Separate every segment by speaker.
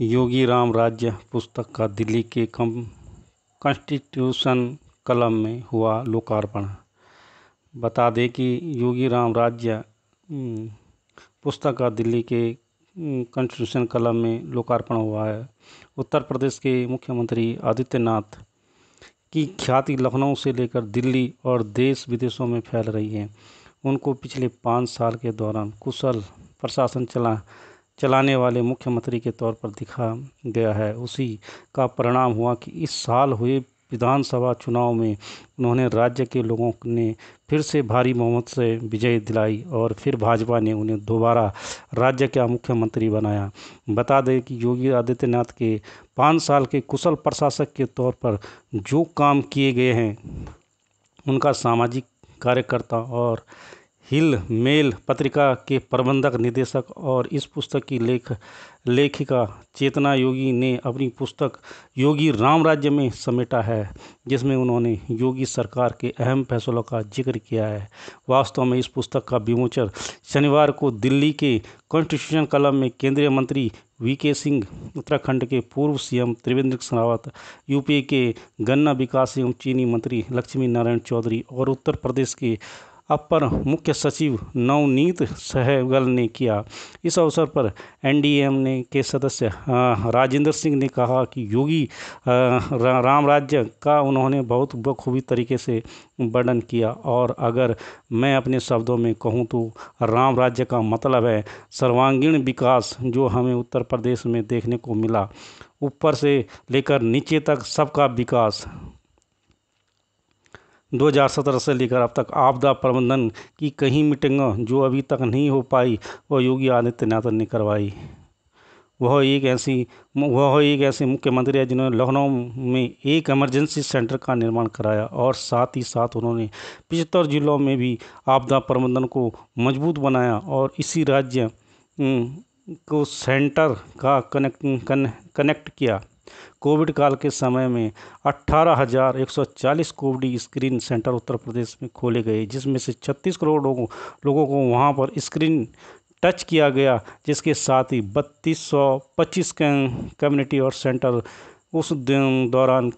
Speaker 1: योगी राम राज्य पुस्तक का दिल्ली के कम कॉन्स्टिट्यूशन कलम में हुआ लोकार्पण बता दें कि योगी राम राज्य हम्म, पुस्तक का दिल्ली के हम्म, कॉन्स्टिट्यूशन कलम में लोकार्पण हुआ है उत्तर प्रदेश के मुख्यमंत्री आदित्यनाथ की ख्याति लखनऊ से लेकर दिल्ली और देश विदेशों में फैल रही है उनको पिछले पाँच साल के दौरान कुशल प्रशासन चला चलाने वाले मुख्यमंत्री के तौर पर दिखा गया है उसी का परिणाम हुआ कि इस साल हुए विधानसभा चुनाव में उन्होंने राज्य के लोगों ने फिर से भारी बहुमत से विजय दिलाई और फिर भाजपा ने उन्हें दोबारा राज्य का मुख्यमंत्री बनाया बता दें कि योगी आदित्यनाथ के पाँच साल के कुशल प्रशासक के तौर पर जो काम किए गए हैं उनका सामाजिक कार्यकर्ता और हिल मेल पत्रिका के प्रबंधक निदेशक और इस पुस्तक की लेख लेखिका चेतना योगी ने अपनी पुस्तक योगी राम राज्य में समेटा है जिसमें उन्होंने योगी सरकार के अहम फैसलों का जिक्र किया है वास्तव में इस पुस्तक का विमोचन शनिवार को दिल्ली के कॉन्स्टिट्यूशन कलम में केंद्रीय मंत्री वी के सिंह उत्तराखंड के पूर्व सीएम त्रिवेंद्र सिंह रावत यूपी के गन्ना विकास एवं चीनी मंत्री लक्ष्मी नारायण चौधरी और उत्तर प्रदेश के अपर मुख्य सचिव नवनीत सहगल ने किया इस अवसर पर एनडीएम ने के सदस्य राजेंद्र सिंह ने कहा कि योगी राम राज्य का उन्होंने बहुत बखूबी तरीके से वर्णन किया और अगर मैं अपने शब्दों में कहूँ तो राम राज्य का मतलब है सर्वांगीण विकास जो हमें उत्तर प्रदेश में देखने को मिला ऊपर से लेकर नीचे तक सबका विकास 2017 से लेकर अब तक आपदा प्रबंधन की कहीं मीटिंग जो अभी तक नहीं हो पाई वह योगी आदित्यनाथ ने करवाई वह एक ऐसी वह एक ऐसे मुख्यमंत्री है जिन्होंने लखनऊ में एक इमरजेंसी सेंटर का निर्माण कराया और साथ ही साथ उन्होंने पिछहत्तर जिलों में भी आपदा प्रबंधन को मजबूत बनाया और इसी राज्य को सेंटर का कनेक्ट कनेक्ट किया कोविड काल के समय में 18,140 covid screen centre Uttar Pradesh में खोले गए जिसमें से 36 करोड़ लोगों लोगों को वहां पर स्क्रीन टच किया गया जिसके साथ ही बत्तीस सौ पच्चीस कम्युनिटी और सेंटर उस दिन दौरान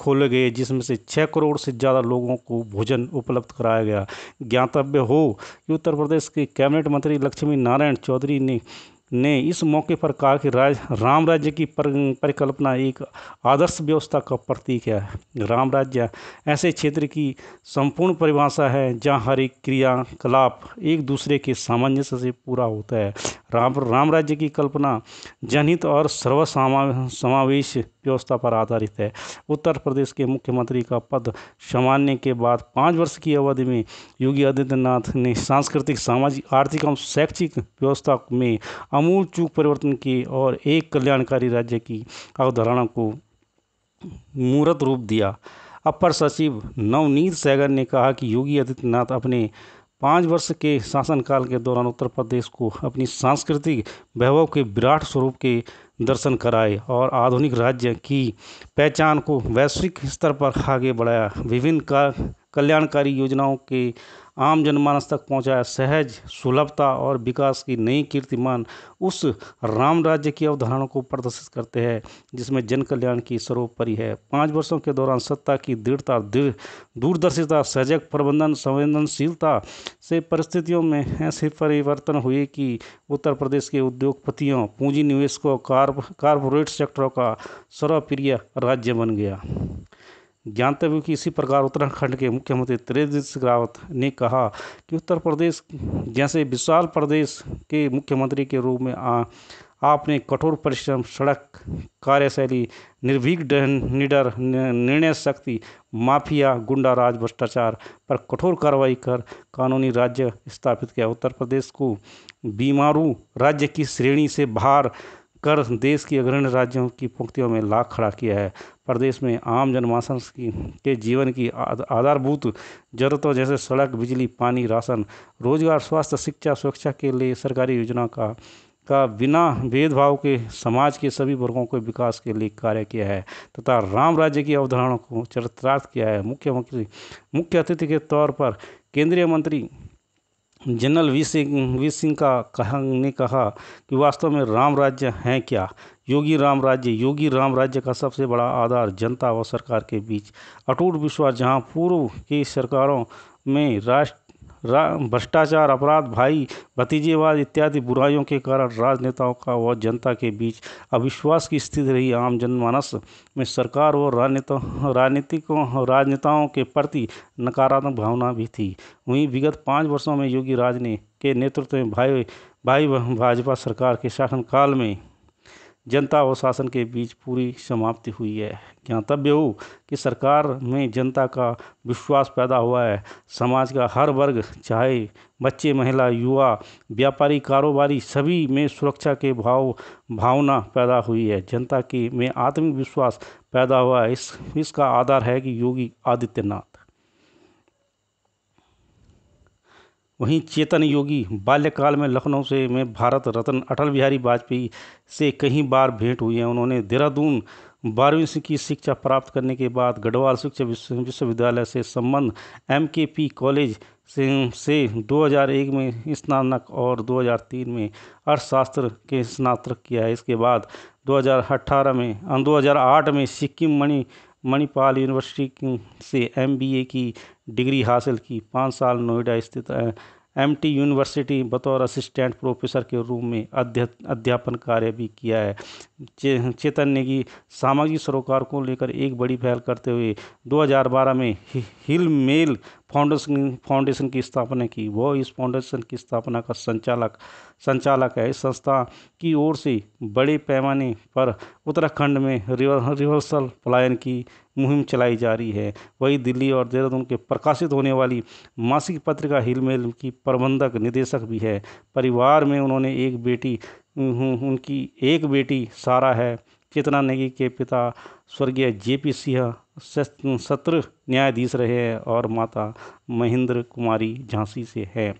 Speaker 1: खोले गए जिसमें से छः करोड़ से ज़्यादा लोगों को भोजन उपलब्ध कराया गया ज्ञातव्य हो कि उत्तर प्रदेश के कैबिनेट मंत्री लक्ष्मी नारायण चौधरी ने ने इस मौके पर कहा कि राज राम राज्य की पर, परिकल्पना एक आदर्श व्यवस्था का प्रतीक है राम राज्य ऐसे क्षेत्र की संपूर्ण परिभाषा है जहाँ हर एक क्रियाकलाप एक दूसरे के सामंजस्य से पूरा होता है राम राम राज्य की कल्पना जनहित और सर्वसमा समावेश व्यवस्था पर आधारित है उत्तर प्रदेश के मुख्यमंत्री का पद संभालने के बाद पाँच वर्ष की अवधि में योगी आदित्यनाथ ने सांस्कृतिक सामाजिक आर्थिक एवं शैक्षिक व्यवस्था में अमूल चूक परिवर्तन किए और एक कल्याणकारी राज्य की अवधारणा को मूर्त रूप दिया अपर सचिव नवनीत सैगर ने कहा कि योगी आदित्यनाथ अपने पाँच वर्ष के शासनकाल के दौरान उत्तर प्रदेश को अपनी सांस्कृतिक वैभव के विराट स्वरूप के दर्शन कराए और आधुनिक राज्य की पहचान को वैश्विक स्तर पर आगे बढ़ाया विभिन्न का कल्याणकारी योजनाओं के आम जनमानस तक पहुँचाया सहज सुलभता और विकास की नई कीर्तिमान उस राम राज्य की अवधारणा को प्रदर्शित करते हैं जिसमें जन कल्याण की सर्वोपरि है पाँच वर्षों के दौरान सत्ता की दृढ़ता दृढ़ दूरदर्शिता सजग प्रबंधन संवेदनशीलता से परिस्थितियों में ऐसे परिवर्तन हुए कि उत्तर प्रदेश के उद्योगपतियों पूंजी निवेशकों कार कारपोरेट सेक्टरों का सर्वप्रिय राज्य बन गया ज्ञानतव्य कि इसी प्रकार उत्तराखंड के मुख्यमंत्री त्रिवेंद्र रावत ने कहा कि उत्तर प्रदेश जैसे विशाल प्रदेश के मुख्यमंत्री के रूप में आ, आपने कठोर परिश्रम सड़क कार्यशैली निर्भीक निडर निर्णय शक्ति माफिया गुंडा राज भ्रष्टाचार पर कठोर कार्रवाई कर कानूनी राज्य स्थापित किया उत्तर प्रदेश को बीमारू राज्य की श्रेणी से बाहर कर देश की अग्रणी राज्यों की पंक्तियों में लाख खड़ा किया है प्रदेश में आम जनमानस की के जीवन की आधारभूत जरूरतों जैसे सड़क बिजली पानी राशन रोजगार स्वास्थ्य शिक्षा सुरक्षा के लिए सरकारी योजना का का बिना भेदभाव के समाज के सभी वर्गों के विकास के लिए कार्य किया है तथा राम राज्य की अवधारणा को चरित्रार्थ किया है मुख्यमंत्री मुख्य अतिथि के तौर पर केंद्रीय मंत्री general V Singh V Singh का कहा ने कहा कि वास्तव में राम राज्य हैं क्या योगी राम राज्य योगी राम राज्य का सबसे बड़ा आधार जनता व सरकार के बीच अटूट विश्वास जहां पूर्व की सरकारों में राष्ट्र भ्रष्टाचार अपराध भाई भतीजेवाद इत्यादि बुराइयों के कारण राजनेताओं का व जनता के बीच अविश्वास की स्थिति रही आम जनमानस में सरकार व राजनेता राजनीतिकों राजनेताओं के प्रति नकारात्मक भावना भी थी वहीं विगत पाँच वर्षों में योगी राज ने के नेतृत्व में भाई भाई भाजपा सरकार के शासनकाल में जनता और शासन के बीच पूरी समाप्ति हुई है ज्ञातव्य हो कि सरकार में जनता का विश्वास पैदा हुआ है समाज का हर वर्ग चाहे बच्चे महिला युवा व्यापारी कारोबारी सभी में सुरक्षा के भाव भावना पैदा हुई है जनता की में आत्मविश्वास पैदा हुआ है इस इसका आधार है कि योगी आदित्यनाथ वहीं चेतन योगी बाल्यकाल में लखनऊ से में भारत रत्न अटल बिहारी वाजपेयी से कई बार भेंट हुई है उन्होंने देहरादून बारहवीं की शिक्षा प्राप्त करने के बाद गढ़वाल शिक्षा विश्वविद्यालय से संबंध एम के पी कॉलेज से से 2001 में स्नातक और 2003 में अर्थशास्त्र के स्नातक किया है इसके बाद 2018 में 2008 में सिक्किम मणि मणिपाल यूनिवर्सिटी से एम की डिग्री हासिल की पाँच साल नोएडा स्थित एम टी यूनिवर्सिटी बतौर असिस्टेंट प्रोफेसर के रूप में अध्यापन कार्य भी किया है चे, चेतन नेगी सामाजिक सरोकार को लेकर एक बड़ी पहल करते हुए 2012 में हिल मेल फाउंडेशन फाउंडेशन की स्थापना की वो इस फाउंडेशन की स्थापना का संचालक संचालक है इस संस्था की ओर से बड़े पैमाने पर उत्तराखंड में रिवर, रिवर्सल पलायन की मुहिम चलाई जा रही है वही दिल्ली और देहरादून के प्रकाशित होने वाली मासिक पत्रिका हिलमेल की प्रबंधक निदेशक भी है परिवार में उन्होंने एक बेटी उनकी एक बेटी सारा है चेतना नेगी के पिता स्वर्गीय जे पी सिंह सत्र न्यायाधीश रहे और माता महेंद्र कुमारी झांसी से हैं